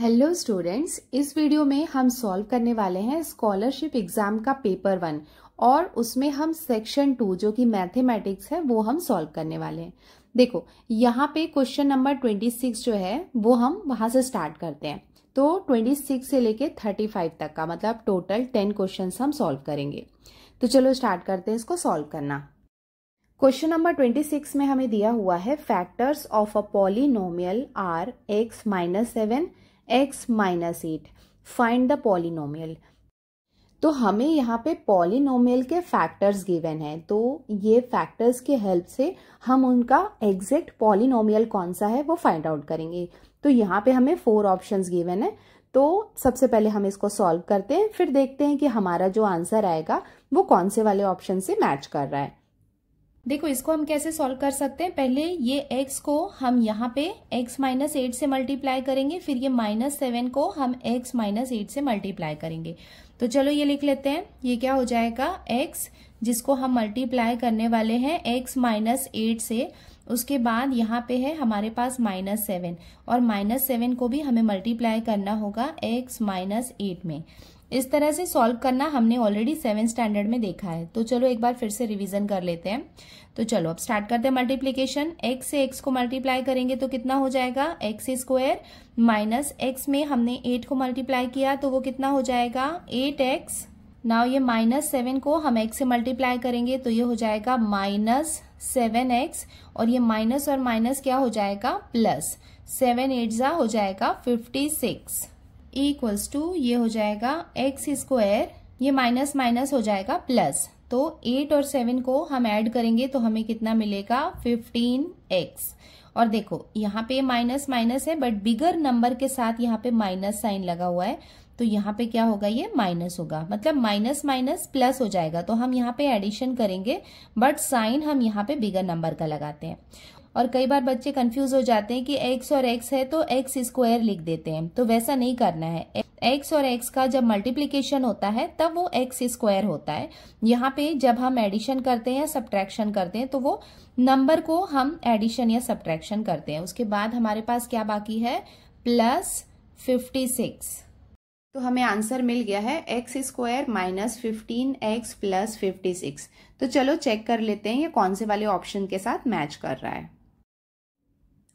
Hello students इस video में हम सॉल्व करने वाले हैं स्कॉलरशिप एग्जाम का पेपर वन और उसमें हम सेक्शन टू जो कि मैथमेटिक्स है वो हम सॉल्व करने वाले हैं देखो यहाँ पे क्वेश्चन नंबर ट्वेंटी सिक्स जो है वो हम वहाँ से स्टार्ट करते हैं तो ट्वेंटी सिक्स से लेके थर्टी फाइव तक का मतलब टोटल टेन क्वेश्चन हम सॉल्व करेंगे तो चलो स्टार्ट करते हैं इसको सॉल्व करना क्वेश्चन नंबर ट्वेंटी सिक्स में हमें दिया हुआ है factors of a polynomial are x minus seven x minus eight find the polynomial तो हमें यहाँ पे पॉलिनोमियल के फैक्टर्स गिवन है तो ये फैक्टर्स के हेल्प से हम उनका एग्जैक्ट पॉलिनोमियल कौन सा है वो फाइंड आउट करेंगे तो यहाँ पे हमें फोर ऑप्शंस गिवन है तो सबसे पहले हम इसको सॉल्व करते हैं फिर देखते हैं कि हमारा जो आंसर आएगा वो कौन से वाले ऑप्शन से मैच कर रहा है देखो इसको हम कैसे सॉल्व कर सकते हैं पहले ये x को हम यहाँ पे x माइनस एट से मल्टीप्लाई करेंगे फिर ये माइनस सेवन को हम x माइनस एट से मल्टीप्लाई करेंगे तो चलो ये लिख लेते हैं ये क्या हो जाएगा x जिसको हम मल्टीप्लाई करने वाले हैं x माइनस एट से उसके बाद यहाँ पे है हमारे पास माइनस सेवन और माइनस सेवन को भी हमें मल्टीप्लाई करना होगा x माइनस एट में इस तरह से सॉल्व करना हमने ऑलरेडी सेवन स्टैंडर्ड में देखा है तो चलो एक बार फिर से रिवीजन कर लेते हैं तो चलो अब स्टार्ट करते हैं मल्टीप्लीकेशन एक्स से एक्स को मल्टीप्लाई करेंगे तो कितना हो जाएगा एक्स स्क्वायर माइनस एक्स में हमने एट को मल्टीप्लाई किया तो वो कितना हो जाएगा एट एक्स नाव ये माइनस सेवन को हम एक्स से मल्टीप्लाई करेंगे तो ये हो जाएगा माइनस सेवन एक्स और ये माइनस और माइनस क्या हो जाएगा प्लस सेवन एट जा हो जाएगा फिफ्टी सिक्स इक्वल्स टू ये हो जाएगा एक्स स्क्वायर ये माइनस माइनस हो जाएगा प्लस तो एट और सेवन को हम ऐड करेंगे तो हमें कितना मिलेगा फिफ्टीन एक्स और देखो यहाँ पे माइनस माइनस है बट बिगर नंबर के साथ यहाँ पे माइनस साइन लगा हुआ है तो यहाँ पे क्या होगा ये माइनस होगा मतलब माइनस माइनस प्लस हो जाएगा तो हम यहाँ पे एडिशन करेंगे बट साइन हम यहाँ पे बिगर नंबर का लगाते हैं और कई बार बच्चे कंफ्यूज हो जाते हैं कि एक्स और एक्स है तो एक्स स्क्वायर लिख देते हैं तो वैसा नहीं करना है एक्स और एक्स का जब मल्टीप्लीकेशन होता है तब वो एक्स स्क्वायर होता है यहाँ पे जब हम एडिशन करते हैं या सब्ट्रैक्शन करते हैं तो वो नंबर को हम एडिशन या सब्ट्रैक्शन करते हैं उसके बाद हमारे पास क्या बाकी है प्लस फिफ्टी सिक्स तो हमें आंसर मिल गया है x square minus fifteen x plus fifty six तो चलो चेक कर लेते हैं ये कौन से वाले ऑप्शन के साथ मैच कर रहा है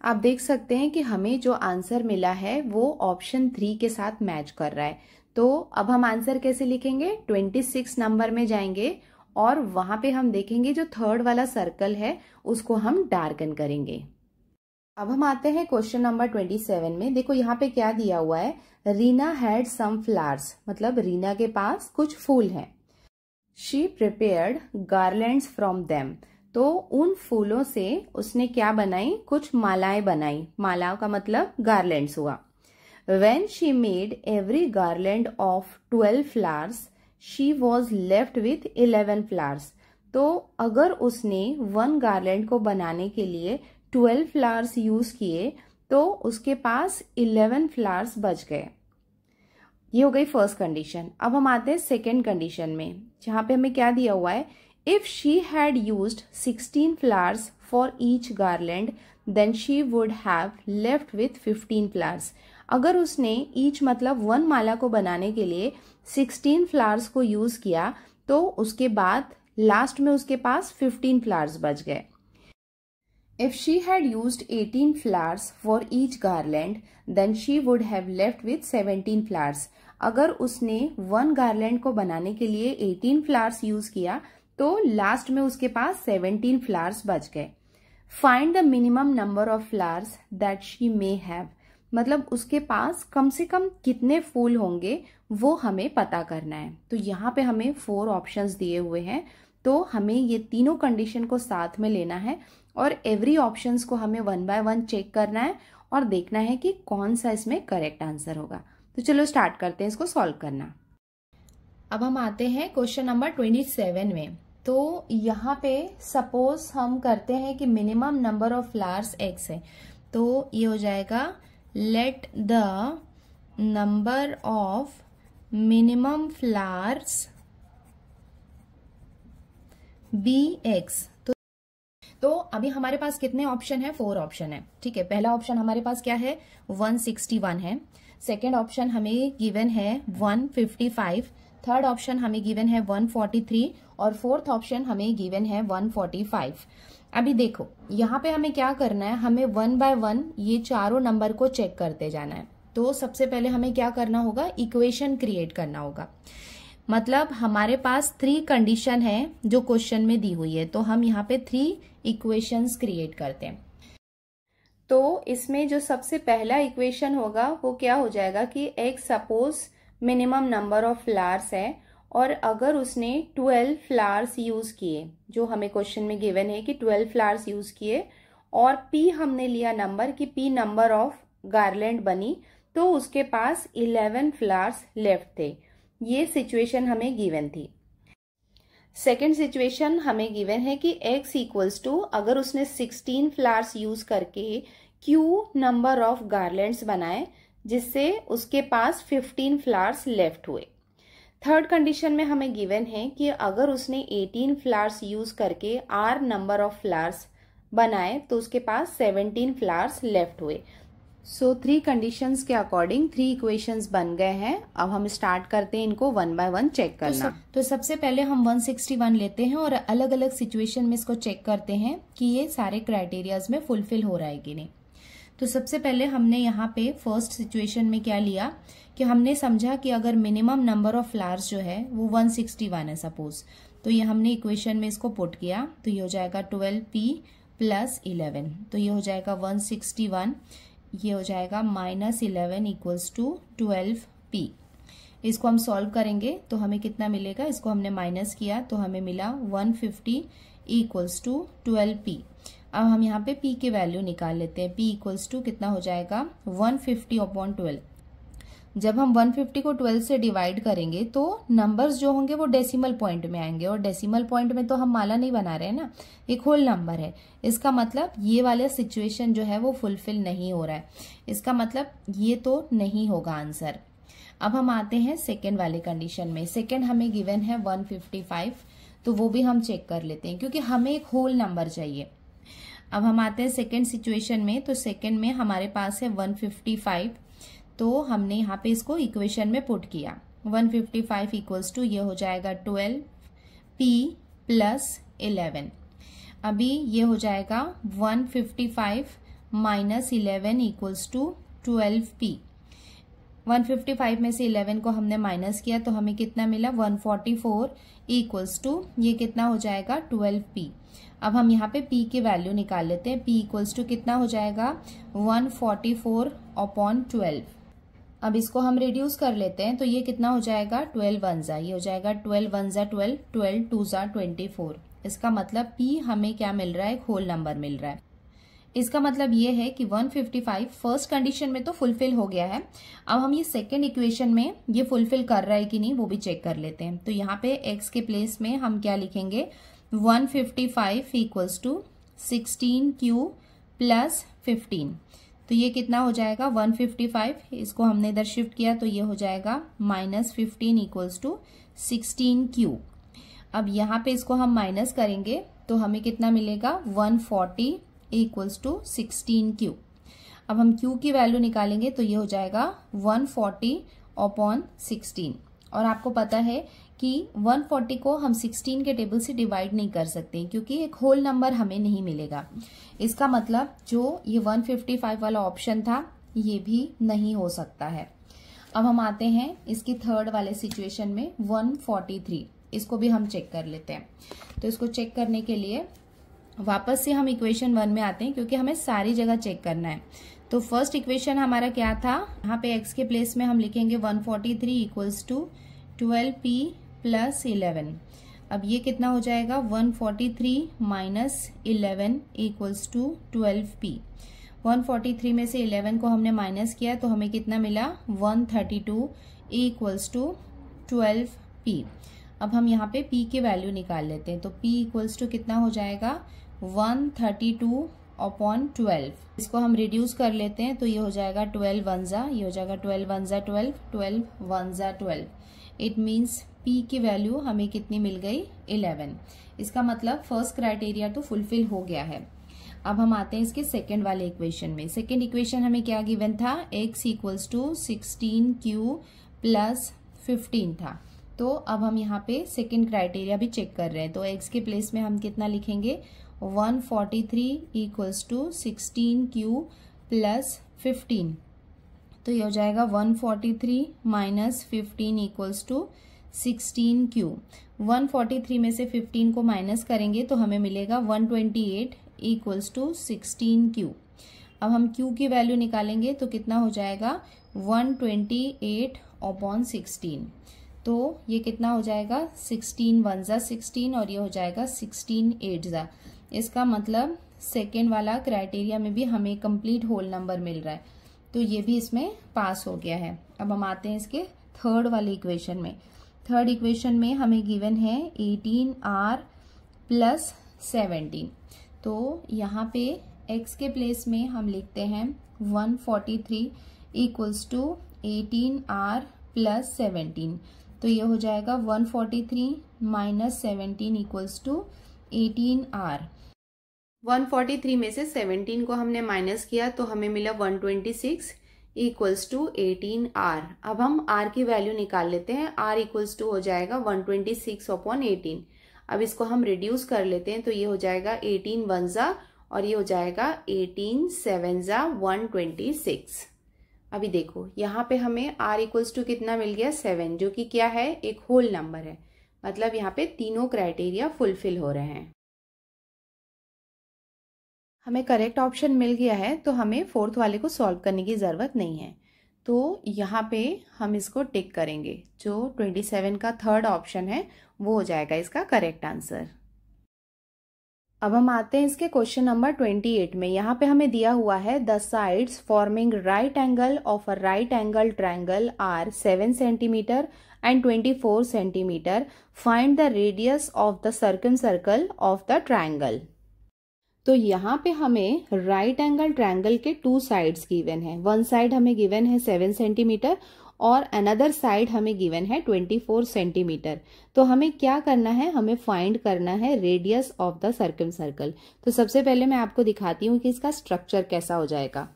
आप देख सकते हैं कि हमें जो आंसर मिला है वो ऑप्शन थ्री के साथ मैच कर रहा है तो अब हम आंसर कैसे लिखेंगे ट्वेंटी सिक्स नंबर में जाएंगे और वहां पे हम देखेंगे जो थर्ड वाला सर्कल है उसको हम डार्कन करेंगे अब हम आते हैं क्वेश्चन नंबर ट्वेंटी सेवन में देखो यहाँ पे क्या दिया हुआ है रीना हैड सम फ्लावर्स मतलब रीना के पास कुछ फूल हैं she prepared garland from them तो उन फूलों से उसने क्या बनाई कुछ मालाएं बनाई मालाओं का मतलब गार्लैंड हुआ when she made every garland of twelve flowers she was left with eleven flowers तो अगर उसने वन गार्लैंड को बनाने के लिए ट्वेल्व फ्लावर्स यूज किए तो उसके पास इलेवन फ्लावर्स बच गए ये हो गई फर्स्ट कंडीशन अब हम आते हैं सेकेंड कंडीशन में जहां पे हमें क्या दिया हुआ है if she had use sixteen flowers for each garland then she would have left with 15 flowers अगर उसने ईच मतलब वन माला को बनाने के लिए 16 फ्लावर्स को यूज किया तो उसके बाद लास्ट में उसके पास फिफ्टीन फ्लावर्स बच गए if she had use eighteen flowers for each garland then she would have left with 17 flowers अगर उसने वन गार्लैंड को बनाने के लिए एटीन फ्लावर्स यूज किया तो लास्ट में उसके पास सेवनटीन फ्लावर्स बच गए find the minimum number of flowers that she may have मतलब उसके पास कम से कम कितने फूल होंगे वो हमें पता करना है तो यहाँ पे हमें फोर ऑप्शंस दिए हुए हैं तो हमें ये तीनों कंडीशन को साथ में लेना है और एवरी ऑप्शंस को हमें वन बाय वन चेक करना है और देखना है कि कौन सा इसमें करेक्ट आंसर होगा तो चलो स्टार्ट करते हैं इसको सॉल्व करना अब हम आते हैं क्वेश्चन नंबर ट्वेंटी सेवन में तो यहाँ पे सपोज हम करते हैं कि minimum number of flowers x है तो ये हो जाएगा let the number of minimum flowers be x तो तो अभी हमारे पास कितने ऑप्शन है फोर ऑप्शन है ठीक है पहला ऑप्शन हमारे पास क्या है 161 है सेकेंड ऑप्शन हमें गिवन है 155 थर्ड ऑप्शन हमें गिवन है 143 और फोर्थ ऑप्शन हमें गिवन है 145 अभी देखो यहाँ पे हमें क्या करना है हमें वन बाय वन ये चारों नंबर को चेक करते जाना है तो सबसे पहले हमें क्या करना होगा इक्वेशन क्रिएट करना होगा मतलब हमारे पास थ्री कंडीशन है जो क्वेश्चन में दी हुई है तो हम यहाँ पे थ्री इक्वेशंस क्रिएट करते हैं तो इसमें जो सबसे पहला इक्वेशन होगा वो क्या हो जाएगा कि x suppose minimum number of flowers है और अगर उसने ट्वेल्व फ्लावर्स यूज़ किए जो हमें क्वेश्चन में गिवन है कि ट्वेल्व फ्लावर्स यूज़ किए और पी हमने लिया नंबर कि पी नंबर ऑफ गार्लैंड बनी तो उसके पास इलेवन फ्लावर्स लेफ्ट थे ये सिचुएशन हमें गिवन थी सेकेंड सिचुएशन हमें गिवन है कि x इक्वल्स टू अगर उसने सिक्सटीन फ्लावर्स यूज करके q नंबर ऑफ गार्लैंड्स बनाए जिससे उसके पास 15 फ्लावर्स लेफ्ट हुए थर्ड कंडीशन में हमें गिवन है कि अगर उसने 18 फ्लावर्स यूज करके आर नंबर ऑफ फ्लावर्स बनाए तो उसके पास 17 फ्लावर्स लेफ्ट हुए सो थ्री कंडीशंस के अकॉर्डिंग थ्री इक्वेशंस बन गए हैं अब हम स्टार्ट करते हैं इनको वन बाय वन चेक करना तो, सब, तो सबसे पहले हम 161 लेते हैं और अलग अलग सिचुएशन में इसको चेक करते हैं कि ये सारे क्राइटेरियाज में फुलफिल हो रहा है कि नहीं तो सबसे पहले हमने यहाँ पे फर्स्ट सिचुएशन में क्या लिया कि हमने समझा कि अगर मिनिमम नंबर ऑफ फ्लावर्स जो है वो 161 है सपोज तो ये हमने इक्वेशन में इसको पुट किया तो ये हो जाएगा 12p पी प्लस इलेवन तो ये हो जाएगा 161 ये हो जाएगा minus eleven equals to twelve p इसको हम सॉल्व करेंगे तो हमें कितना मिलेगा इसको हमने माइनस किया तो हमें मिला one fifty equals to twelve p अब हम यहाँ पे पी की वैल्यू निकाल लेते हैं पी इक्वल्स टू कितना हो जाएगा 150 फिफ्टी अपॉन ट्वेल्व जब हम 150 को 12 से डिवाइड करेंगे तो नंबर्स जो होंगे वो डेसिमल पॉइंट में आएंगे और डेसिमल पॉइंट में तो हम माला नहीं बना रहे हैं ना एक होल नंबर है इसका मतलब ये वाला सिचुएशन जो है वो फुलफिल नहीं हो रहा है इसका मतलब ये तो नहीं होगा आंसर अब हम आते हैं सेकेंड वाले कंडीशन में सेकेंड हमें गिवन है 155 तो वो भी हम चेक कर लेते हैं क्योंकि हमें एक होल नंबर चाहिए अब हम आते हैं सेकेंड सिचुएशन में तो सेकेंड में हमारे पास है वन फिफ्टी फाइव तो हमने यहाँ पे इसको इक्वेशन में पुट किया one fifty five equals to ये हो जाएगा ट्वेल्व पी प्लस इलेवन अभी ये हो जाएगा one fifty five minus eleven equals to twelve p 155 में से 11 को हमने माइनस किया तो हमें कितना मिला 144 फोर्टी इक्वल्स टू ये कितना हो जाएगा 12p अब हम यहाँ पे p की वैल्यू निकाल लेते हैं p इक्वल्स टू कितना हो जाएगा 144 फोर्टी फोर अपॉन ट्वेल्व अब इसको हम रिड्यूस कर लेते हैं तो ये कितना हो जाएगा ट्वेल्व वनजा ये हो जाएगा ट्वेल्व वनजा ट्वेल्व ट्वेल्व टू जा ट्वेंटी फोर इसका मतलब p हमें क्या मिल रहा है एक होल नंबर मिल रहा है इसका मतलब ये है कि 155 फर्स्ट कंडीशन में तो फुलफिल हो गया है अब हम ये सेकेंड इक्वेशन में ये फुलफिल कर रहा है कि नहीं वो भी चेक कर लेते हैं तो यहाँ पे x के प्लेस में हम क्या लिखेंगे one fifty five equals to sixteen q plus fifteen तो ये कितना हो जाएगा वन फिफ्टी फाइव इसको हमने इधर शिफ्ट किया तो ये हो जाएगा minus fifteen equals to sixteen q अब यहाँ पे इसको हम माइनस करेंगे तो हमें कितना मिलेगा one forty equals to sixteen q अब हम क्यू की वैल्यू निकालेंगे तो ये हो जाएगा वन फोर्टी अपॉन सिक्सटीन और आपको पता है कि 140 को हम 16 के टेबल से डिवाइड नहीं कर सकते क्योंकि एक होल नंबर हमें नहीं मिलेगा इसका मतलब जो ये 155 वाला ऑप्शन था ये भी नहीं हो सकता है अब हम आते हैं इसकी थर्ड वाले सिचुएशन में 143 इसको भी हम चेक कर लेते हैं तो इसको चेक करने के लिए वापस से हम इक्वेशन वन में आते हैं क्योंकि हमें सारी जगह चेक करना है तो फर्स्ट इक्वेशन हमारा क्या था यहाँ पे एक्स के प्लेस में हम लिखेंगे 143 forty three equals to twelve p plus eleven अब ये कितना हो जाएगा one forty three minus eleven equals to twelve p one forty three में से इलेवन को हमने माइनस किया तो हमें कितना मिला one thirty two equals to twelve p अब हम यहाँ पे पी के वैल्यू निकाल लेते हैं तो पी इक्वल्स टू कितना हो जाएगा one thirty two upon twelve इसको हम रिड्यूस कर लेते हैं तो ये हो जाएगा ट्वेल्व वन ज़ा ये हो जाएगा ट्वेल्व वन ज़ा ट्वेल्व ट्वेल्व वन ज़ा ट्वेल्व इट मीन्स पी की वैल्यू हमें कितनी मिल गई इलेवन इसका मतलब फर्स्ट क्राइटेरिया तो फुलफिल हो गया है अब हम आते हैं इसके सेकेंड वाले इक्वेशन में सेकेंड इक्वेशन हमें क्या गिवन था x equals to sixteen q plus fifteen था तो अब हम यहाँ पे सेकेंड क्राइटेरिया भी चेक कर रहे हैं तो एक्स के प्लेस में हम कितना लिखेंगे one forty three equals to sixteen q plus fifteen तो ये हो जाएगा 143 forty three minus fifteen equals to sixteen q one forty three में से फिफ्टीन को माइनस करेंगे तो हमें मिलेगा one twenty eight equals to sixteen q अब हम क्यू की वैल्यू निकालेंगे तो कितना हो जाएगा one twenty eight upon sixteen तो ये कितना हो जाएगा सिक्सटीन वन ज़ा सिक्सटीन और ये हो जाएगा सिक्सटीन एट ज़ा इसका मतलब सेकेंड वाला क्राइटेरिया में भी हमें कंप्लीट होल नंबर मिल रहा है तो ये भी इसमें पास हो गया है अब हम आते हैं इसके थर्ड वाले इक्वेशन में थर्ड इक्वेशन में हमें गिवन है एटीन आर प्लस सेवेंटीन तो यहाँ पे x के प्लेस में हम लिखते हैं 143 forty three equals to eighteen r plus seventeen तो ये हो जाएगा 143 forty three minus seventeen equals to eighteen r 143 में से 17 को हमने माइनस किया तो हमें मिला 126 twenty six equals to eighteen r अब हम आर की वैल्यू निकाल लेते हैं आर इक्वल्स टू हो जाएगा 126 ट्वेंटी सिक्स अपॉन एटीन अब इसको हम रिड्यूस कर लेते हैं तो ये हो जाएगा एटीन वन ज़ा और ये हो जाएगा एटीन सेवन ज़ा वन ट्वेंटी सिक्स अभी देखो यहाँ पे हमें आर इक्वल्स टू कितना मिल गया सेवन जो कि क्या है एक होल नंबर है मतलब यहाँ पे तीनों क्राइटेरिया फुलफिल हो रहे हैं हमें करेक्ट ऑप्शन मिल गया है तो हमें फोर्थ वाले को सॉल्व करने की ज़रूरत नहीं है तो यहाँ पे हम इसको टिक करेंगे जो ट्वेंटी सेवन का थर्ड ऑप्शन है वो हो जाएगा इसका करेक्ट आंसर अब हम आते हैं इसके क्वेश्चन नंबर ट्वेंटी एट में यहाँ पे हमें दिया हुआ है the sides forming right angle of a right angle triangle are seven centimetre and twenty four centimetre find the radius of the circum circle of the triangle तो यहाँ पे हमें राइट एंगल ट्रायंगल के टू साइड्स गिवन है one side हमें given है seven centimetre और another side हमें गिवन है ट्वेंटी फोर सेंटीमीटर तो हमें क्या करना है हमें फाइंड करना है radius of the circum circle तो सबसे पहले मैं आपको दिखाती हूँ कि इसका स्ट्रक्चर कैसा हो जाएगा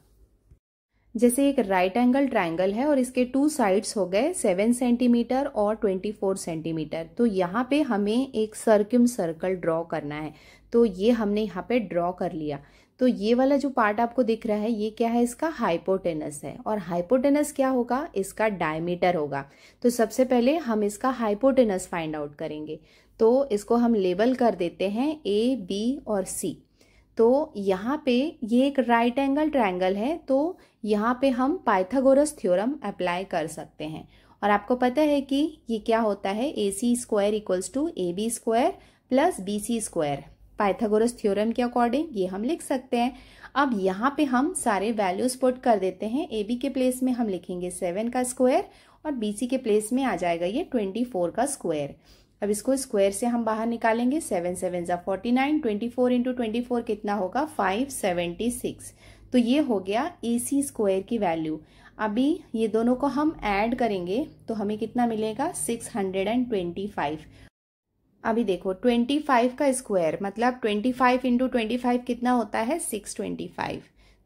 जैसे एक राइट एंगल ट्रायंगल है और इसके टू साइड्स हो गए सेवन सेंटीमीटर और ट्वेंटी फोर सेंटीमीटर तो यहाँ पे हमें एक सर्क्यूम सर्कल ड्रॉ करना है तो ये हमने यहाँ पे ड्रॉ कर लिया तो ये वाला जो पार्ट आपको दिख रहा है ये क्या है इसका हाइपोटेनस है और हाइपोटेनस क्या होगा इसका डायमीटर होगा तो सबसे पहले हम इसका हाइपोटेनस फाइंड आउट करेंगे तो इसको हम लेबल कर देते हैं ए बी और सी तो यहाँ पे ये एक राइट एंगल ट्रायंगल है तो यहाँ पे हम पाइथागोरस थ्योरम अप्लाई कर सकते हैं और आपको पता है कि ये क्या होता है A C square equals to A B square plus B C square Pythagoras theorem के अकॉर्डिंग ये हम लिख सकते हैं अब यहाँ पे हम सारे वैल्यूज पुट कर देते हैं ए बी के प्लेस में हम लिखेंगे सेवन का स्क्वायर और बी सी के प्लेस में आ जाएगा ये ट्वेंटी फोर का स्क्वायर अब इसको स्क्वायर से हम बाहर निकालेंगे सेवन सेवन ज़ा forty nine twenty four into twenty four कितना होगा फाइव सेवेंटी सिक्स तो ये हो गया ए सी स्क्वायर की वैल्यू अभी ये दोनों को हम ऐड करेंगे तो हमें कितना मिलेगा six hundred and twenty five अभी देखो ट्वेंटी फाइव का स्क्वायर मतलब twenty five into twenty five कितना होता है सिक्स ट्वेंटी फाइव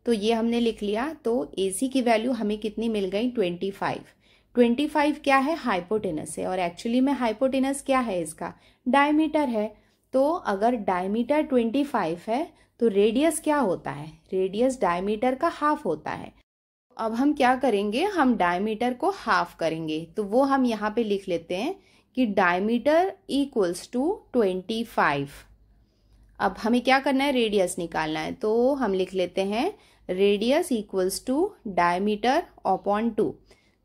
तो ये हमने लिख लिया तो ए सी की वैल्यू हमें कितनी मिल गई ट्वेंटी फाइव ट्वेंटी फाइव क्या है हाइपोटेनस है और एक्चुअली में हाइपोटेनस क्या है इसका डायमीटर है तो अगर डायमीटर ट्वेंटी फाइव है तो रेडियस क्या होता है रेडियस डायमीटर का हाफ होता है अब हम क्या करेंगे हम डायमीटर को हाफ करेंगे तो वो हम यहाँ पे लिख लेते हैं कि diameter equals to twenty five अब हमें क्या करना है रेडियस निकालना है तो हम लिख लेते हैं radius equals to diameter upon two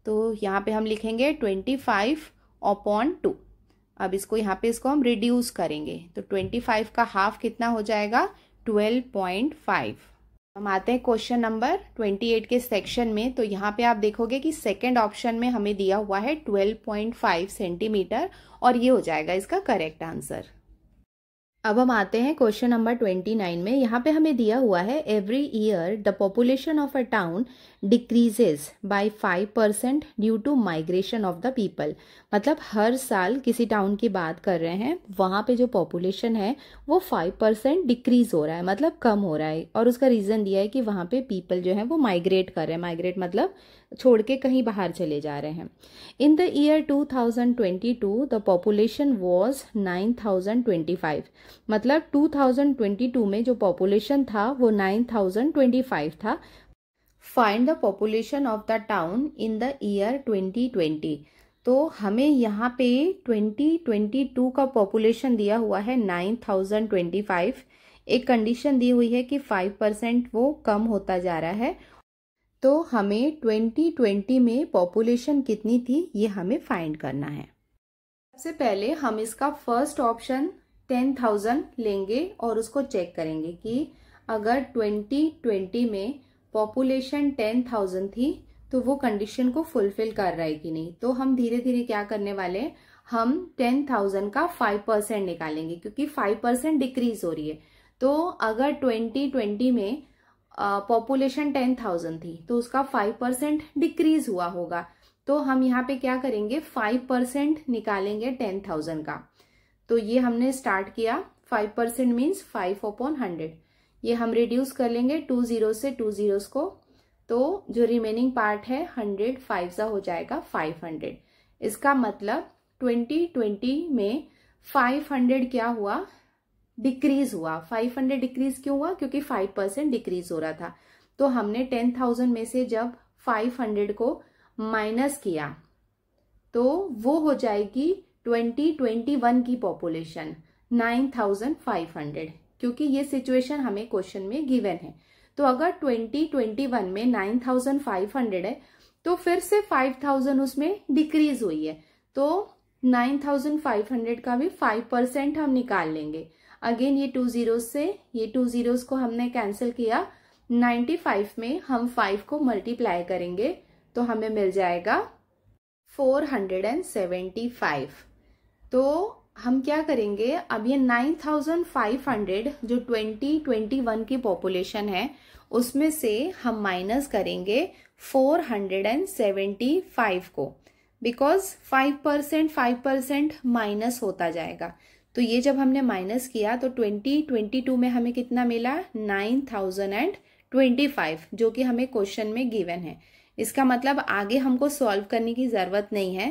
तो यहाँ पे हम लिखेंगे ट्वेंटी फाइव अपॉन टू अब इसको यहाँ पे इसको हम रिड्यूस करेंगे तो ट्वेंटी फाइव का हाफ कितना हो जाएगा ट्वेल्व पॉइंट फाइव हम आते हैं क्वेश्चन नंबर ट्वेंटी एट के सेक्शन में तो यहाँ पे आप देखोगे कि सेकंड ऑप्शन में हमें दिया हुआ है ट्वेल्व पॉइंट फाइव सेंटीमीटर और ये हो जाएगा इसका करेक्ट आंसर अब हम आते हैं क्वेश्चन नंबर ट्वेंटी नाइन में यहाँ पे हमें दिया हुआ है every year the population of a town decreases by five percent due to migration of the people मतलब हर साल किसी टाउन की बात कर रहे हैं वहाँ पे जो पॉपुलेशन है वो फाइव परसेंट डिक्रीज हो रहा है मतलब कम हो रहा है और उसका रीज़न दिया है कि वहाँ पे पीपल जो है वो माइग्रेट कर रहे हैं माइग्रेट मतलब छोड़ के कहीं बाहर चले जा रहे हैं in the year 2022 the population was 9025 मतलब 2022 में जो पॉपुलेशन था वो 9025 था find the population of the town in the year 2020 तो हमें यहाँ पे 2022 का पॉपुलेशन दिया हुआ है 9025 एक कंडीशन दी हुई है कि 5 परसेंट वो कम होता जा रहा है तो हमें 2020 में पॉपुलेशन कितनी थी ये हमें फाइंड करना है सबसे पहले हम इसका फर्स्ट ऑप्शन 10,000 लेंगे और उसको चेक करेंगे कि अगर 2020 में पॉपुलेशन टेन थाउजेंड थी तो वो कंडीशन को फुलफिल कर रहा है कि नहीं तो हम धीरे धीरे क्या करने वाले हम टेन थाउजेंड का फाइव परसेंट निकालेंगे क्योंकि फाइव परसेंट डिक्रीज हो रही है तो अगर ट्वेंटी ट्वेंटी में पॉपुलेशन टेन थाउजेंड थी तो उसका फाइव परसेंट डिक्रीज हुआ होगा तो हम यहाँ पे क्या करेंगे फाइव परसेंट निकालेंगे टेन थाउजेंड का तो ये हमने स्टार्ट किया five percent means five upon hundred ये हम रिड्यूस कर लेंगे टू जीरो से टू जीरोस को तो जो रिमेनिंग पार्ट है हंड्रेड फाइव सा हो जाएगा फाइव हंड्रेड इसका मतलब ट्वेंटी ट्वेंटी में फाइव हंड्रेड क्या हुआ डिक्रीज हुआ फाइव हंड्रेड डिक्रीज क्यों हुआ क्योंकि फाइव परसेंट डिक्रीज हो रहा था तो हमने टेन थाउजेंड में से जब फाइव हंड्रेड को माइनस किया तो वो हो जाएगी ट्वेंटी ट्वेंटी वन की population nine thousand five hundred क्योंकि ये सिचुएशन हमें क्वेश्चन में गिवन है तो अगर 2021 में 9500 है तो फिर से 5000 उसमें डिक्रीज हुई है तो 9500 का भी 5 परसेंट हम निकाल लेंगे अगेन ये टू जीरो से ये टू जीरोस को हमने कैंसिल किया 95 में हम 5 को मल्टीप्लाई करेंगे तो हमें मिल जाएगा 475 तो हम क्या करेंगे अब ये 9500 जो 2021 की पॉपुलेशन है उसमें से हम माइनस करेंगे 475 को because 5 percent five percent minus होता जाएगा तो ये जब हमने माइनस किया तो 2022 में हमें कितना मिला 9025 जो कि हमें क्वेश्चन में गिवन है इसका मतलब आगे हमको सॉल्व करने की ज़रूरत नहीं है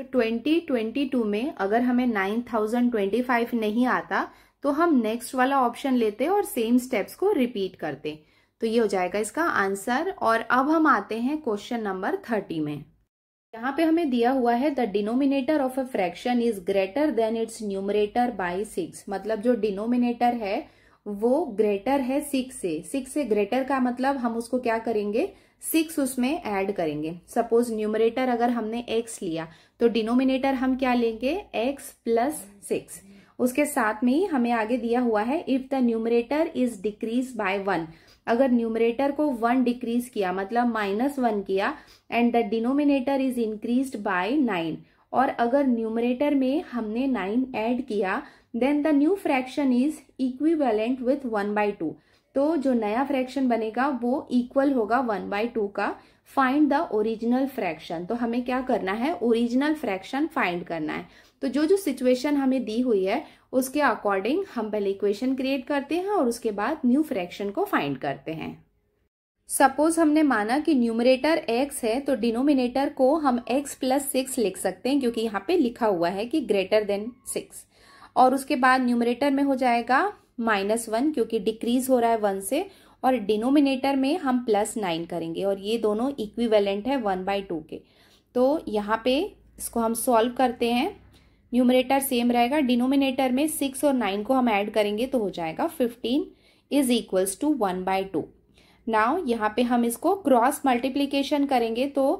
तो 2022 में अगर हमें 9025 नहीं आता तो हम नेक्स्ट वाला ऑप्शन लेते और सेम स्टेप्स को रिपीट करते तो ये हो जाएगा इसका आंसर और अब हम आते हैं क्वेश्चन नंबर थर्टी में यहाँ पे हमें दिया हुआ है the denominator of a fraction is greater than its numerator by six मतलब जो डिनोमिनेटर है वो ग्रेटर है सिक्स से सिक्स से ग्रेटर का मतलब हम उसको क्या करेंगे सिक्स उसमें ऐड करेंगे सपोज न्यूमरेटर अगर हमने एक्स लिया तो डिनोमिनेटर हम क्या लेंगे एक्स प्लस सिक्स उसके साथ में ही हमें आगे दिया हुआ है if the numerator is decrease by one अगर न्यूमरेटर को वन डिक्रीज किया मतलब माइनस वन किया and the denominator is increase by nine और अगर न्यूमरेटर में हमने नाइन ऐड किया then the new fraction is equivalent with one by two तो जो नया फ्रैक्शन बनेगा वो इक्वल होगा वन बाई टू का फाइंड द ओरिजिनल फ्रैक्शन तो हमें क्या करना है ओरिजिनल फ्रैक्शन फाइंड करना है तो जो जो सिचुएशन हमें दी हुई है उसके अकॉर्डिंग हम पहले इक्वेशन क्रिएट करते हैं और उसके बाद न्यू फ्रैक्शन को फाइंड करते हैं सपोज हमने माना कि न्यूमरेटर x है तो डिनोमिनेटर को हम x प्लस सिक्स लिख सकते हैं क्योंकि यहाँ पे लिखा हुआ है कि ग्रेटर देन सिक्स और उसके बाद न्यूमरेटर में हो जाएगा माइनस वन क्योंकि डिक्रीज हो रहा है वन से और डिनोमिनेटर में हम प्लस नाइन करेंगे और ये दोनों इक्विवेलेंट है वन बाई टू के तो यहाँ पे इसको हम सॉल्व करते हैं न्यूमरेटर सेम रहेगा डिनोमिनेटर में सिक्स और नाइन को हम ऐड करेंगे तो हो जाएगा fifteen is equals to one by two now यहाँ पे हम इसको क्रॉस मल्टीप्लीकेशन करेंगे तो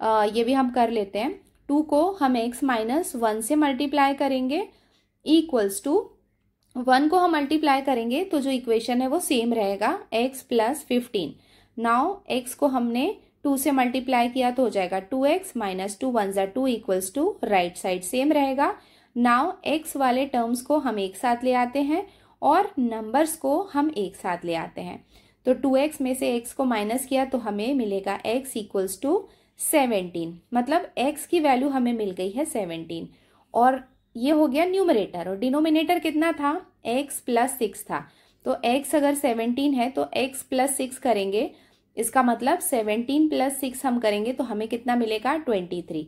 आ, ये भी हम कर लेते हैं टू को हम एक्स माइनस वन से मल्टीप्लाई करेंगे इक्वल्स टू वन को हम मल्टीप्लाई करेंगे तो जो इक्वेशन है वो सेम रहेगा x plus fifteen now x को हमने टू से मल्टीप्लाई किया तो हो जाएगा two x minus two one ज़ा two equals to right side same रहेगा नाउ एक्स वाले टर्म्स को हम एक साथ ले आते हैं और नंबर्स को हम एक साथ ले आते हैं तो टू एक्स में से एक्स को माइनस किया तो हमें मिलेगा एक्स इक्वल्स टू सेवेंटीन मतलब एक्स की वैल्यू हमें मिल गई है सेवेंटीन और ये हो गया न्यूमरेटर और डिनोमिनेटर कितना था एक्स प्लस सिक्स था तो एक्स अगर सेवनटीन है तो एक्स प्लस सिक्स करेंगे इसका मतलब सेवनटीन प्लस सिक्स हम करेंगे तो हमें कितना मिलेगा ट्वेंटी थ्री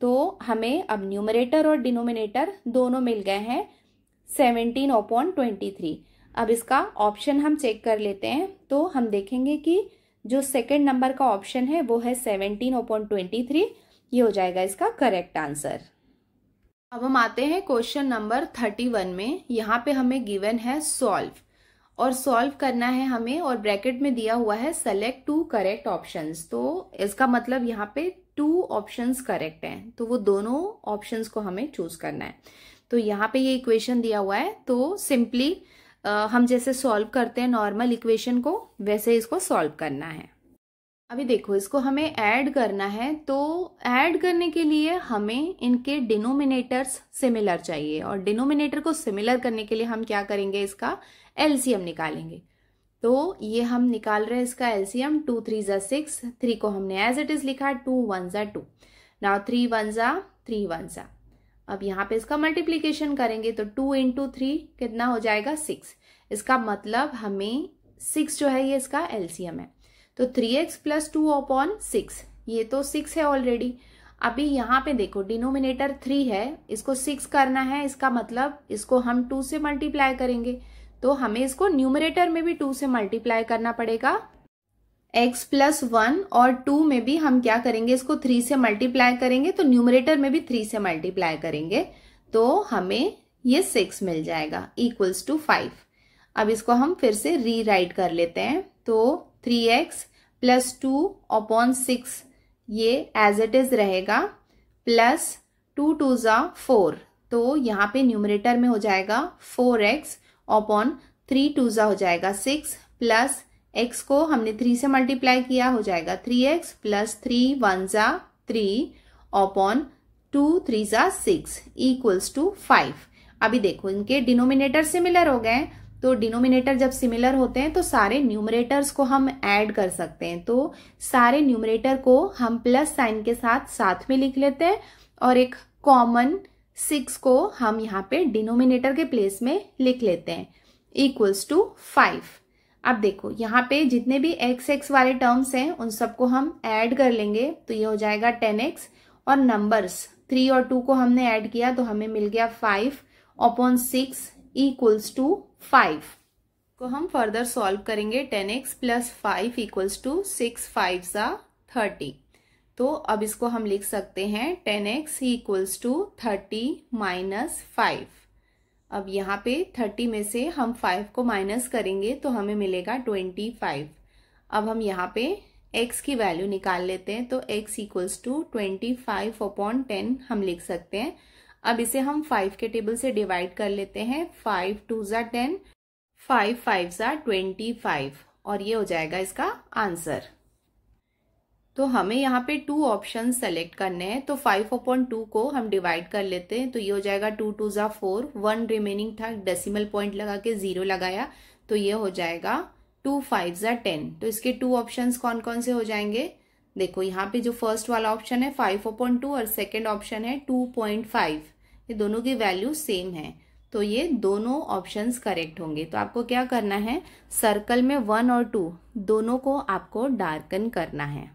तो हमें अब न्यूमरेटर और डिनोमिनेटर दोनों मिल गए हैं सेवनटीन अपॉन ट्वेंटी थ्री अब इसका ऑप्शन हम चेक कर लेते हैं तो हम देखेंगे कि जो सेकेंड नंबर का ऑप्शन है वो है सेवनटीन अपॉन ट्वेंटी थ्री ये हो जाएगा इसका करेक्ट आंसर अब हम आते हैं क्वेश्चन नंबर थर्टी वन में यहाँ पे हमें गिवन है सॉल्व और सॉल्व करना है हमें और ब्रैकेट में दिया हुआ है सेलेक्ट टू करेक्ट ऑप्शंस तो इसका मतलब यहाँ पे टू ऑप्शंस करेक्ट हैं तो वो दोनों ऑप्शंस को हमें चूज करना है तो यहाँ पे ये इक्वेशन दिया हुआ है तो सिंपली हम जैसे सॉल्व करते हैं नॉर्मल इक्वेशन को वैसे इसको सॉल्व करना है अभी देखो इसको हमें ऐड करना है तो ऐड करने के लिए हमें इनके डिनोमिनेटर्स सिमिलर चाहिए और डिनोमिनेटर को सिमिलर करने के लिए हम क्या करेंगे इसका एलसीएम निकालेंगे तो ये हम निकाल रहे हैं इसका एलसीएम टू थ्री ज़ा सिक्स थ्री को हमने एज इट इज़ लिखा टू वन ज़ा टू नाउ थ्री वन ज़ा थ्री वन ज़ा अब यहाँ पे इसका मल्टीप्लीकेशन करेंगे तो टू इंटू थ्री कितना हो जाएगा सिक्स इसका मतलब हमें सिक्स जो है ये इसका एलसीएम है तो three x plus two upon six ये तो सिक्स है ऑलरेडी अभी यहाँ पे देखो डिनोमिनेटर थ्री है इसको सिक्स करना है इसका मतलब इसको हम टू से मल्टीप्लाई करेंगे तो हमें इसको न्यूमरेटर में भी टू से मल्टीप्लाई करना पड़ेगा x प्लस वन और टू में भी हम क्या करेंगे इसको थ्री से मल्टीप्लाई करेंगे तो न्यूमरेटर में भी थ्री से मल्टीप्लाई करेंगे तो हमें ये सिक्स मिल जाएगा इक्वल्स टू फाइव अब इसको हम फिर से रीराइट कर लेते हैं तो three x plus two upon six ये एज इट इज रहेगा प्लस टू टू ज़ा फोर तो यहाँ पे न्यूमरेटर में हो जाएगा four x upon three two ज़ा हो जाएगा सिक्स प्लस एक्स को हमने थ्री से मल्टीप्लाई किया हो जाएगा three x plus three one ज़ा थ्री अपॉन टू थ्री ज़ा सिक्स इक्वल्स टू फाइव अभी देखो इनके डिनोमिनेटर सिमिलर हो गए तो डिनोमिनेटर जब सिमिलर होते हैं तो सारे न्यूमरेटर्स को हम ऐड कर सकते हैं तो सारे न्यूमरेटर को हम प्लस साइन के साथ साथ में लिख लेते हैं और एक कॉमन सिक्स को हम यहाँ पे डिनोमिनेटर के प्लेस में लिख लेते हैं इक्वल्स टू फाइव अब देखो यहाँ पे जितने भी एक्स एक्स वाले टर्म्स हैं उन सबको हम ऐड कर लेंगे तो ये हो जाएगा टेन एक्स और नंबर्स थ्री और टू को हमने ऐड किया तो हमें मिल गया five upon six equals to five को हम फर्दर सॉल्व करेंगे ten x plus five equals to six five सा थर्टी तो अब इसको हम लिख सकते हैं ten x equals to thirty minus five अब यहाँ पे थर्टी में से हम फाइव को माइनस करेंगे तो हमें मिलेगा ट्वेंटी फाइव अब हम यहाँ पे x की वैल्यू निकाल लेते हैं तो x equals to twenty five upon ten हम लिख सकते हैं अब इसे हम फाइव के टेबल से डिवाइड कर लेते हैं फाइव टू ज़ा टेन फाइव फाइव ज़ा ट्वेंटी फाइव और ये हो जाएगा इसका आंसर तो हमें यहाँ पे टू ऑप्शन सेलेक्ट करने हैं तो फाइव अपॉन टू को हम डिवाइड कर लेते हैं तो ये हो जाएगा टू टू ज़ा फोर वन रिमेनिंग था डेसिमल पॉइंट लगा के ज़ीरो लगाया तो ये हो जाएगा टू फाइव ज़ा टेन तो इसके टू ऑप्शंस कौन कौन से हो जाएंगे देखो यहाँ पे जो फर्स्ट वाला ऑप्शन है फाइव पॉइंट टू और सेकेंड ऑप्शन है टू पॉइंट फाइव ये दोनों की वैल्यू सेम है तो ये दोनों ऑप्शंस करेक्ट होंगे तो आपको क्या करना है सर्कल में वन और टू दोनों को आपको डार्कन करना है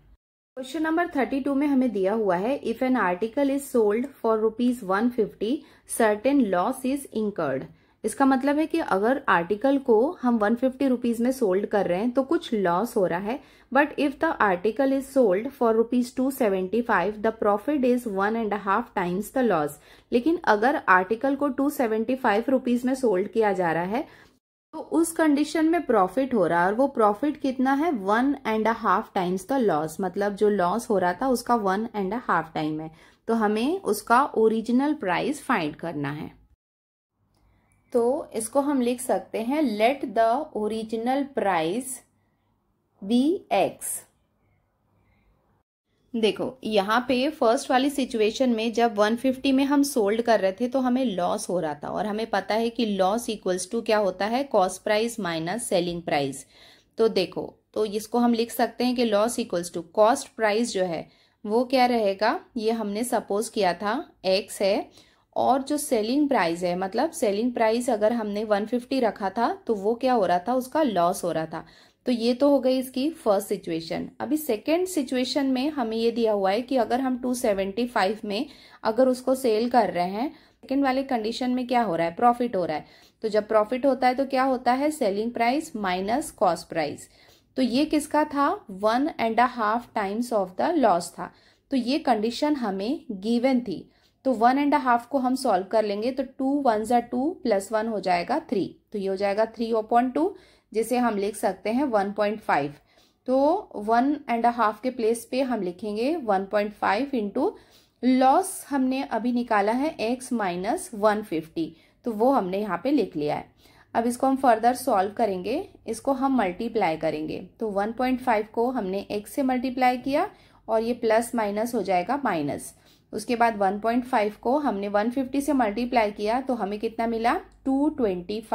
क्वेश्चन नंबर थर्टी टू में हमें दिया हुआ है if an article is sold for rupees one fifty certain loss is incurred इसका मतलब है कि अगर आर्टिकल को हम वन फिफ्टी में सोल्ड कर रहे हैं तो कुछ लॉस हो रहा है but if the article is sold for rupees two seventy five the profit is one and half times the loss लेकिन अगर आर्टिकल को टू सेवेंटी फाइव रुपीज में सोल्ड किया जा रहा है तो उस कंडीशन में प्रॉफिट हो रहा है और वो प्रॉफिट कितना है one and half times the loss मतलब जो लॉस हो रहा था उसका वन एंड हाफ टाइम है तो हमें उसका ओरिजिनल प्राइस फाइंड करना है तो इसको हम लिख सकते हैं let the original price be x देखो यहाँ पे फर्स्ट वाली सिचुएशन में जब 150 में हम सोल्ड कर रहे थे तो हमें लॉस हो रहा था और हमें पता है कि लॉस इक्वल्स टू क्या होता है cost price minus selling price तो देखो तो इसको हम लिख सकते हैं कि loss equals to cost price जो है वो क्या रहेगा ये हमने सपोज किया था एक्स है और जो सेलिंग प्राइस है मतलब सेलिंग प्राइस अगर हमने 150 रखा था तो वो क्या हो रहा था उसका लॉस हो रहा था तो ये तो हो गई इसकी फर्स्ट सिचुएशन अभी सेकेंड सिचुएशन में हमें ये दिया हुआ है कि अगर हम 275 में अगर उसको सेल कर रहे हैं सेकेंड वाले कंडीशन में क्या हो रहा है प्रॉफिट हो रहा है तो जब प्रॉफिट होता है तो क्या होता है selling price minus cost price तो ये किसका था one and half times of the loss था तो ये कंडीशन हमें गिवन थी तो वन एंड हाफ को हम सॉल्व कर लेंगे तो टू वन ज़ा टू प्लस वन हो जाएगा थ्री तो ये हो जाएगा थ्री पॉइंट टू जिसे हम लिख सकते हैं वन पॉइंट फाइव तो वन एंड हाफ के प्लेस पे हम लिखेंगे one point five into loss हमने अभी निकाला है एक्स माइनस वन फिफ्टी तो वो हमने यहाँ पे लिख लिया है अब इसको हम फर्दर सॉल्व करेंगे इसको हम मल्टीप्लाई करेंगे तो फाइव को हमने एक्स से मल्टीप्लाई किया और ये प्लस माइनस हो जाएगा माइनस उसके बाद 1.5 को हमने 150 से मल्टीप्लाई किया तो हमें कितना मिला 225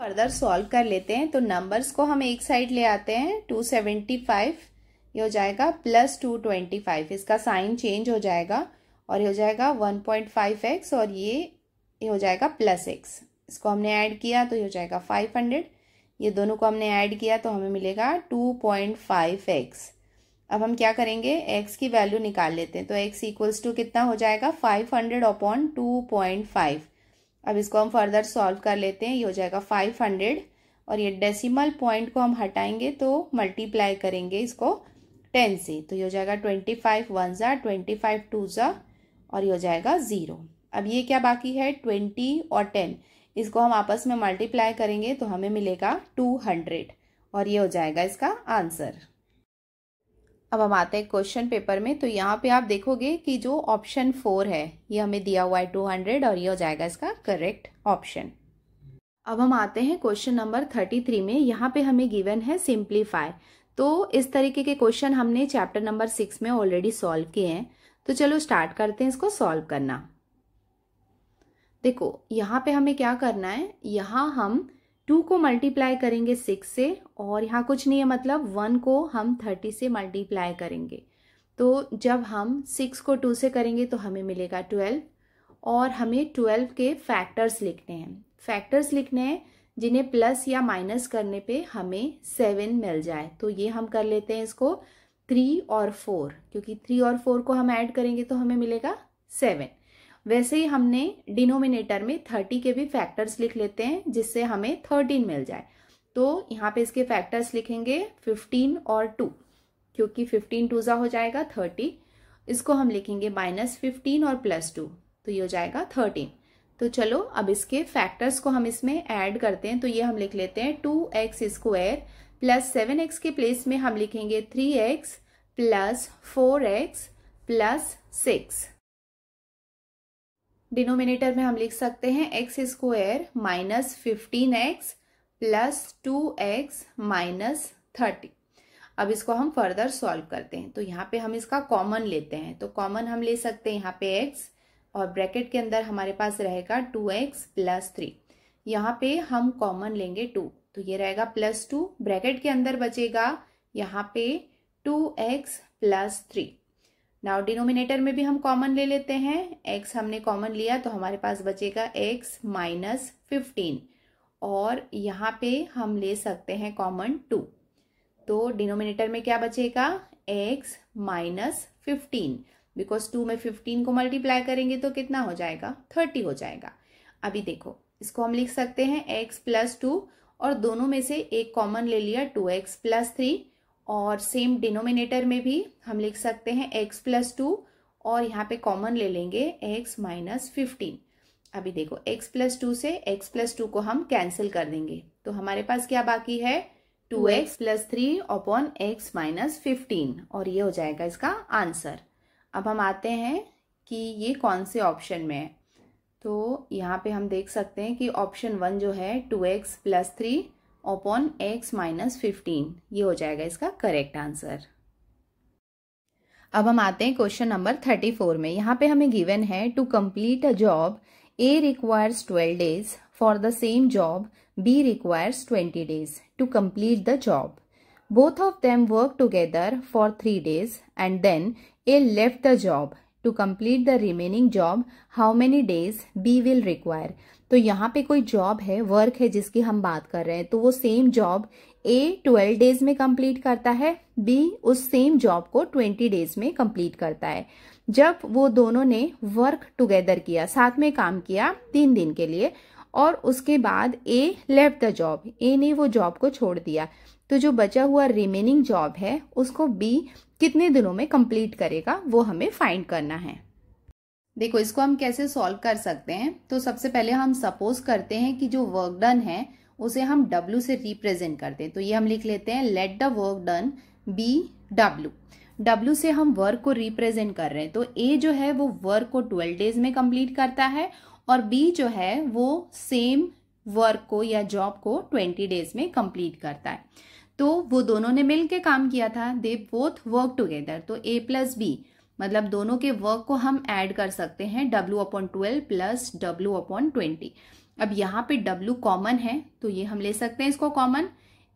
फर्दर सॉल्व कर लेते हैं तो नंबर्स को हम एक साइड ले आते हैं 275 ये हो जाएगा प्लस 225 इसका साइन चेंज हो जाएगा और ये हो जाएगा 1.5x और ये ये हो जाएगा प्लस एक्स इसको हमने ऐड किया तो ये हो जाएगा 500 ये दोनों को हमने ऐड किया तो हमें मिलेगा 2.5x अब हम क्या करेंगे x की वैल्यू निकाल लेते हैं तो x इक्वल्स टू कितना हो जाएगा five hundred upon two point five अब इसको हम फर्दर सॉल्व कर लेते हैं ये हो जाएगा फाइव हंड्रेड और ये डेसिमल पॉइंट को हम हटाएंगे तो मल्टीप्लाई करेंगे इसको टेन से तो ये हो जाएगा ट्वेंटी फाइव वन ज़ा ट्वेंटी फाइव टू ज़ा और ये हो जाएगा ज़ीरो अब ये क्या बाकी है ट्वेंटी और टेन इसको हम आपस में मल्टीप्लाई करेंगे तो हमें मिलेगा टू हंड्रेड और ये हो जाएगा इसका आंसर अब हम आते हैं क्वेश्चन पेपर में तो यहाँ पे आप देखोगे कि जो ऑप्शन फोर है ये हमें दिया हुआ है टू हंड्रेड और ये हो जाएगा इसका करेक्ट ऑप्शन अब हम आते हैं क्वेश्चन नंबर थर्टी थ्री में यहाँ पे हमें गिवन है सिंप्लीफाई तो इस तरीके के क्वेश्चन हमने चैप्टर नंबर सिक्स में ऑलरेडी सॉल्व किए हैं तो चलो स्टार्ट करते हैं इसको सॉल्व करना देखो यहाँ पे हमें क्या करना है यहाँ हम टू को मल्टीप्लाई करेंगे सिक्स से और यहाँ कुछ नहीं है मतलब वन को हम थर्टी से मल्टीप्लाई करेंगे तो जब हम सिक्स को टू से करेंगे तो हमें मिलेगा ट्वेल्व और हमें ट्वेल्व के फैक्टर्स लिखने हैं फैक्टर्स लिखने हैं जिन्हें प्लस या माइनस करने पे हमें सेवन मिल जाए तो ये हम कर लेते हैं इसको थ्री और फोर क्योंकि थ्री और फोर को हम ऐड करेंगे तो हमें मिलेगा सेवन वैसे ही हमने डिनोमिनेटर में थर्टी के भी फैक्टर्स लिख लेते हैं जिससे हमें थर्टीन मिल जाए तो यहाँ पे इसके फैक्टर्स लिखेंगे फिफ्टीन और टू क्योंकि फिफ्टीन टू ज़ा हो जाएगा थर्टी इसको हम लिखेंगे माइनस फिफ्टीन और प्लस टू तो ये हो जाएगा थर्टीन तो चलो अब इसके फैक्टर्स को हम इसमें ऐड करते हैं तो ये हम लिख लेते हैं two x square plus seven x के प्लेस में हम लिखेंगे three x plus four x plus six denominator में हम लिख सकते हैं x square minus fifteen x plus two x minus thirty अब इसको हम फर्दर सॉल्व करते हैं तो यहाँ पे हम इसका कॉमन लेते हैं तो कॉमन हम ले सकते हैं यहाँ पे एक्स और ब्रैकेट के अंदर हमारे पास रहेगा टू एक्स प्लस थ्री यहाँ पे हम कॉमन लेंगे टू तो ये रहेगा प्लस टू ब्रैकेट के अंदर बचेगा यहाँ पे two x plus three now denominator में भी हम कॉमन ले लेते हैं एक्स हमने कॉमन लिया तो हमारे पास बचेगा एक्स माइनस फिफ्टीन और यहाँ पे हम ले सकते हैं कॉमन टू तो डिनोमिनेटर में क्या बचेगा x minus fifteen because two में फिफ्टीन को मल्टीप्लाई करेंगे तो कितना हो जाएगा थर्टी हो जाएगा अभी देखो इसको हम लिख सकते हैं एक्स प्लस टू और दोनों में से एक कॉमन ले लिया टू एक्स प्लस थ्री और सेम डिनोमिनेटर में भी हम लिख सकते हैं x प्लस टू और यहाँ पे कॉमन ले लेंगे x माइनस फिफ्टीन अभी देखो x प्लस टू से x प्लस टू को हम कैंसिल कर देंगे तो हमारे पास क्या बाकी है two x plus three upon x minus fifteen और ये हो जाएगा इसका आंसर अब हम आते हैं कि ये कौन से ऑप्शन में है तो यहाँ पे हम देख सकते हैं कि ऑप्शन वन जो है two x plus three upon x minus fifteen ये हो जाएगा इसका करेक्ट आंसर अब हम आते हैं क्वेश्चन नंबर थर्टी फोर में यहाँ पे हमें गिवन है to complete a job A requires twelve days for the same job B requires twenty days to complete the job both of them work together for three days and then A left the job to complete the remaining job how many days B will require तो यहाँ पे कोई job है work है जिसकी हम बात कर रहे हैं तो वो same job A twelve days में कंप्लीट करता है बी उस सेम जॉब को ट्वेंटी डेज में कंप्लीट करता है जब वो दोनों ने वर्क टुगेदर किया साथ में काम किया तीन दिन के लिए और उसके बाद A left the job A ने वो जॉब को छोड़ दिया तो जो बचा हुआ रिमेनिंग जॉब है उसको बी कितने दिनों में कंप्लीट करेगा वो हमें फाइंड करना है देखो इसको हम कैसे सॉल्व कर सकते हैं तो सबसे पहले हम सपोज करते हैं कि जो वर्क डन है उसे हम W से रिप्रेजेंट करते हैं तो ये हम लिख लेते हैं let the work done be W W से हम वर्क को रिप्रेजेंट कर रहे हैं तो A जो है वो वर्क को ट्वेल्व डेज में कंप्लीट करता है और B जो है वो सेम वर्क को या जॉब को ट्वेंटी डेज में कंप्लीट करता है तो वो दोनों ने मिल के काम किया था दे बोथ वर्क टूगेदर तो ए प्लस बी मतलब दोनों के वर्क को हम ऐड कर सकते हैं W upon twelve plus W upon twenty अब यहाँ पे w कॉमन है तो ये हम ले सकते हैं इसको कॉमन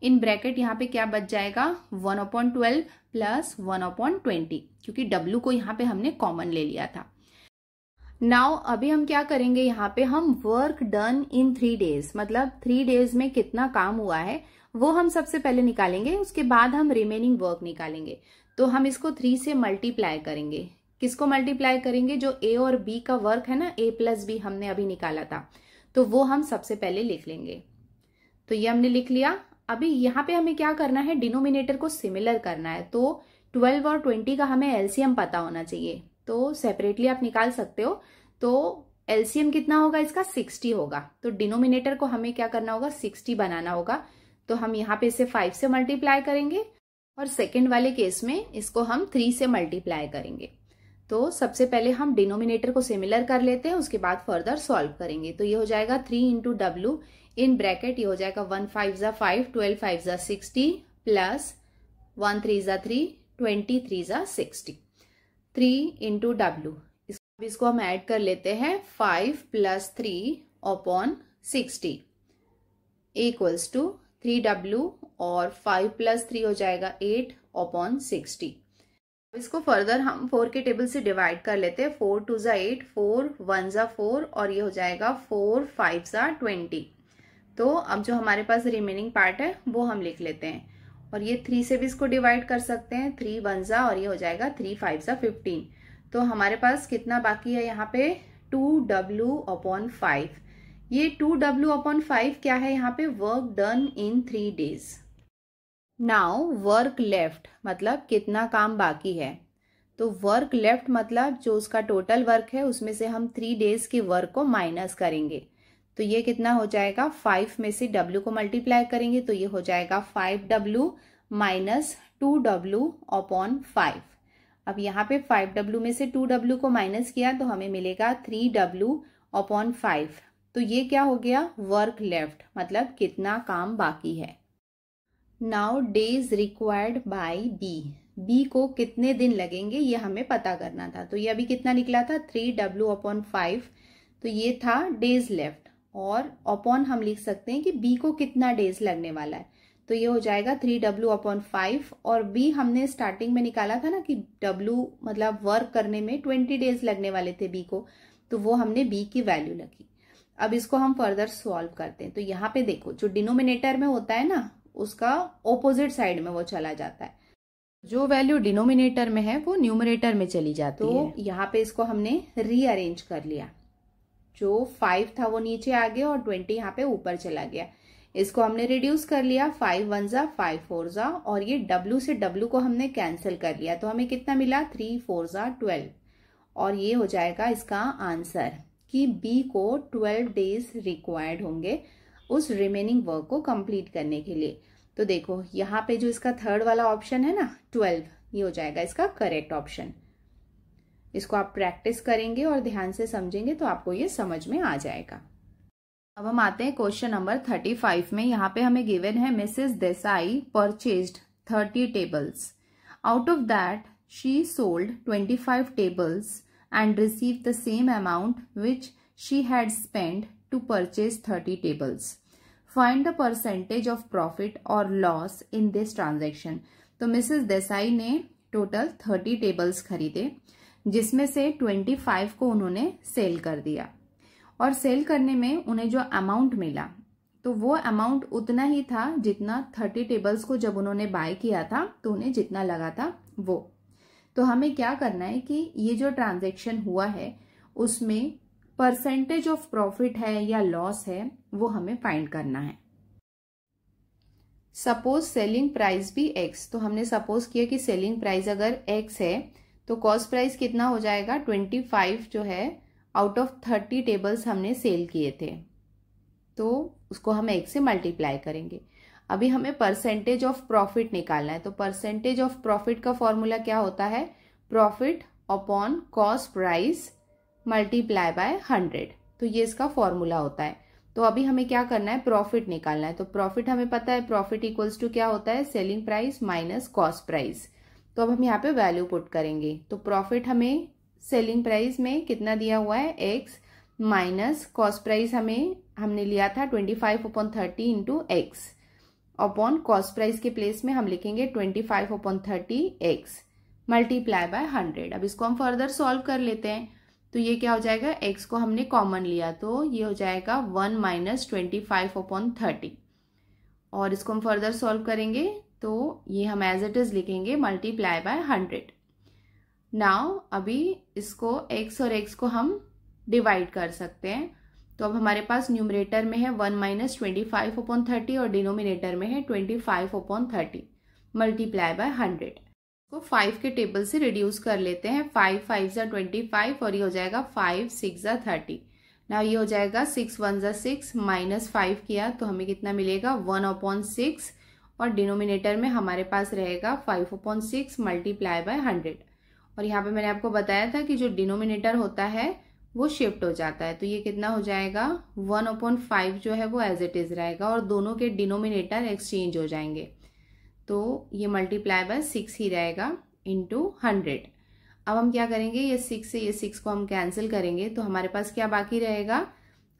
इन ब्रैकेट यहाँ पे क्या बच जाएगा one upon twelve plus one upon twenty क्योंकि डब्ल्यू को यहाँ पे हमने कॉमन ले लिया था नाउ अभी हम क्या करेंगे यहाँ पे हम work done in three days मतलब थ्री डेज में कितना काम हुआ है वो हम सबसे पहले निकालेंगे उसके बाद हम रिमेनिंग वर्क निकालेंगे तो हम इसको थ्री से मल्टीप्लाई करेंगे किसको मल्टीप्लाई करेंगे जो ए और बी का वर्क है ना ए प्लस बी हमने अभी निकाला था तो वो हम सबसे पहले लिख लेंगे तो ये हमने लिख लिया अभी यहाँ पे हमें क्या करना है डिनोमिनेटर को सिमिलर करना है तो ट्वेल्व और ट्वेंटी का हमें एलसीएम पता होना चाहिए तो सेपरेटली आप निकाल सकते हो तो एलसीएम कितना होगा इसका सिक्सटी होगा तो डिनोमिनेटर को हमें क्या करना होगा सिक्सटी बनाना होगा तो हम यहाँ पे इसे फाइव से मल्टीप्लाई करेंगे और सेकेंड वाले केस में इसको हम थ्री से मल्टीप्लाई करेंगे तो सबसे पहले हम डिनोमिनेटर को सिमिलर कर लेते हैं उसके बाद फर्दर सॉल्व करेंगे तो ये हो जाएगा three into W in bracket ये हो जाएगा वन फाइव ज़ा फाइव ट्वेल्व फाइव ज़ा सिक्सटी प्लस वन थ्री ज़ा थ्री ट्वेंटी थ्री ज़ा सिक्सटी थ्री इंटू डब्ल्यू इसको हम ऐड कर लेते हैं five plus three upon sixty equals to three W और फाइव प्लस थ्री हो जाएगा एट अपॉन सिक्सटी इसको फर्दर हम फोर के टेबल से डिवाइड कर लेते हैं फोर टू ज़ा एट फोर वन ज़ा फोर और ये हो जाएगा फोर फाइव ज़ा ट्वेंटी तो अब जो हमारे पास रिमेनिंग पार्ट है वो हम लिख लेते हैं और ये थ्री से भी इसको डिवाइड कर सकते हैं थ्री वन ज़ा और ये हो जाएगा थ्री फाइव ज़ा फिफ्टीन तो हमारे पास कितना बाकी है यहाँ पे टू डब्ल्यू अपॉन फाइव ये टू डब्ल्यू अपॉन फाइव क्या है यहाँ पे work done in three days now work left मतलब कितना काम बाकी है तो वर्क लेफ्ट मतलब जो उसका टोटल वर्क है उसमें से हम थ्री डेज के वर्क को माइनस करेंगे तो ये कितना हो जाएगा फाइव में से डब्ल्यू को मल्टीप्लाई करेंगे तो ये हो जाएगा five W minus two W upon five अब यहाँ पे फाइव डब्ल्यू में से टू डब्ल्यू को माइनस किया तो हमें मिलेगा थ्री डब्ल्यू अपॉन फाइव तो ये क्या हो गया वर्क लेफ्ट मतलब कितना काम बाकी है now days required by B B को कितने दिन लगेंगे ये हमें पता करना था तो ये अभी कितना निकला था थ्री डब्ल्यू अपॉन फाइव तो ये था डेज लेफ्ट और अपॉन हम लिख सकते हैं कि बी को कितना डेज लगने वाला है तो ये हो जाएगा थ्री डब्ल्यू अपॉन फाइव और बी हमने स्टार्टिंग में निकाला था ना कि डब्ल्यू मतलब वर्क करने में ट्वेंटी डेज लगने वाले थे बी को तो वो हमने बी की वैल्यू लगी अब इसको हम फर्दर सॉल्व करते हैं तो यहाँ पे देखो जो डिनोमिनेटर में होता है ना उसका ओपोजिट साइड में वो चला जाता है जो वैल्यू डिनोमिनेटर में है वो न्यूमरेटर में चली जाती तो है तो यहाँ पे इसको हमने रीअरेंज कर लिया जो फाइव था वो नीचे आ गया और ट्वेंटी यहाँ पे ऊपर चला गया इसको हमने रिड्यूस कर लिया फाइव वन जा फाइव फोर जा और ये डब्ल्यू से डब्ल्यू को हमने कैंसिल कर लिया तो हमें कितना मिला थ्री फोर जा ट्वेल्व और ये हो जाएगा इसका आंसर कि बी को ट्वेल्व डेज रिक्वायर्ड होंगे उस रिमेनिंग वर्क को कंप्लीट करने के लिए तो देखो यहाँ पे जो इसका थर्ड वाला ऑप्शन है ना ट्वेल्व ये हो जाएगा इसका करेक्ट ऑप्शन इसको आप प्रैक्टिस करेंगे और ध्यान से समझेंगे तो आपको ये समझ में आ जाएगा अब हम आते हैं क्वेश्चन नंबर थर्टी फाइव में यहाँ पे हमें गिवन है Mrs Desai purchased thirty tables out of that she sold twenty five tables and receive the same amount which she had spend to purchase 30 tables. Find the percentage of profit or loss in this transaction. तो Mrs Desai ने total 30 tables खरीदे जिसमें से 25 को उन्होंने cell कर दिया और सेल करने में उन्हें जो अमाउंट मिला तो वो अमाउंट उतना ही था जितना थर्टी टेबल्स को जब उन्होंने बाय किया था तो उन्हें जितना लगा था वो तो हमें क्या करना है कि ये जो ट्रांजेक्शन हुआ है उसमें परसेंटेज ऑफ प्रॉफिट है या लॉस है वो हमें फाइंड करना है सपोज सेलिंग प्राइस भी एक्स तो हमने सपोज किया कि सेलिंग प्राइस अगर एक्स है तो कॉस्ट प्राइस कितना हो जाएगा ट्वेंटी फाइव जो है आउट ऑफ थर्टी टेबल्स हमने सेल किए थे तो उसको हम एक्स से मल्टीप्लाई करेंगे अभी हमें परसेंटेज ऑफ प्रॉफिट निकालना है तो परसेंटेज ऑफ प्रॉफिट का फॉर्मूला क्या होता है profit upon cost price multiply by hundred तो ये इसका फॉर्मूला होता है तो अभी हमें क्या करना है प्रॉफिट निकालना है तो प्रॉफिट हमें पता है प्रॉफिट इक्वल्स टू क्या होता है selling price minus cost price तो अब हम यहाँ पे वैल्यू पुट करेंगे तो प्रॉफिट हमें सेलिंग प्राइस में कितना दिया हुआ है एक्स माइनस कॉस्ट प्राइस हमें हमने लिया था twenty five upon thirty into x upon cost price के प्लेस में हम लिखेंगे twenty five upon thirty x multiply by hundred अब इसको हम फर्दर सॉल्व कर लेते हैं तो ये क्या हो जाएगा x को हमने कॉमन लिया तो ये हो जाएगा one minus twenty five upon thirty और इसको हम फर्दर सॉल्व करेंगे तो ये हम एज इट इज़ लिखेंगे मल्टीप्लाई बाय हंड्रेड नाव अभी इसको x और x को हम डिवाइड कर सकते हैं तो अब हमारे पास न्यूमरेटर में है one minus twenty five upon thirty और डिनोमिनेटर में है twenty five upon thirty multiply by hundred को फाइव के टेबल से रिड्यूस कर लेते हैं फाइव फाइव ज़ा ट्वेंटी फाइव और ये हो जाएगा फाइव सिक्स ज़ा थर्टी ना ये हो जाएगा सिक्स वन ज़ा सिक्स माइनस फाइव किया तो हमें कितना मिलेगा वन अपॉन सिक्स और डिनोमिनेटर में हमारे पास रहेगा five upon six multiply by hundred और यहाँ पे मैंने आपको बताया था कि जो डिनोमिनेटर होता है वो शिफ्ट हो जाता है तो ये कितना हो जाएगा वन अपॉन फाइव जो है वो एज इट इज़ रहेगा और दोनों के डिनोमिनेटर एक्सचेंज हो जाएंगे तो ये मल्टीप्लाई बाय सिक्स ही रहेगा इंटू हंड्रेड अब हम क्या करेंगे ये सिक्स से ये सिक्स को हम कैंसिल करेंगे तो हमारे पास क्या बाकी रहेगा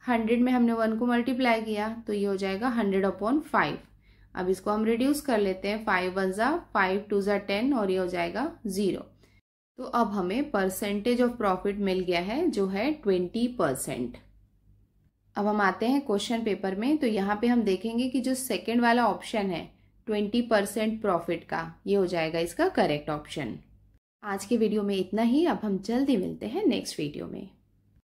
हंड्रेड में हमने वन को मल्टीप्लाई किया तो ये हो जाएगा हंड्रेड अपॉन फाइव अब इसको हम रिड्यूस कर लेते हैं फाइव वन ज़ा फाइव टू ज़ा टेन और ये हो जाएगा ज़ीरो तो अब हमें परसेंटेज ऑफ प्रॉफिट मिल गया है जो है ट्वेंटी परसेंट अब हम आते हैं क्वेश्चन पेपर में तो यहाँ पे हम देखेंगे कि जो सेकेंड वाला ऑप्शन है ट्वेंटी परसेंट प्रॉफिट का ये हो जाएगा इसका करेक्ट ऑप्शन आज के वीडियो में इतना ही अब हम जल्दी मिलते हैं नेक्स्ट वीडियो में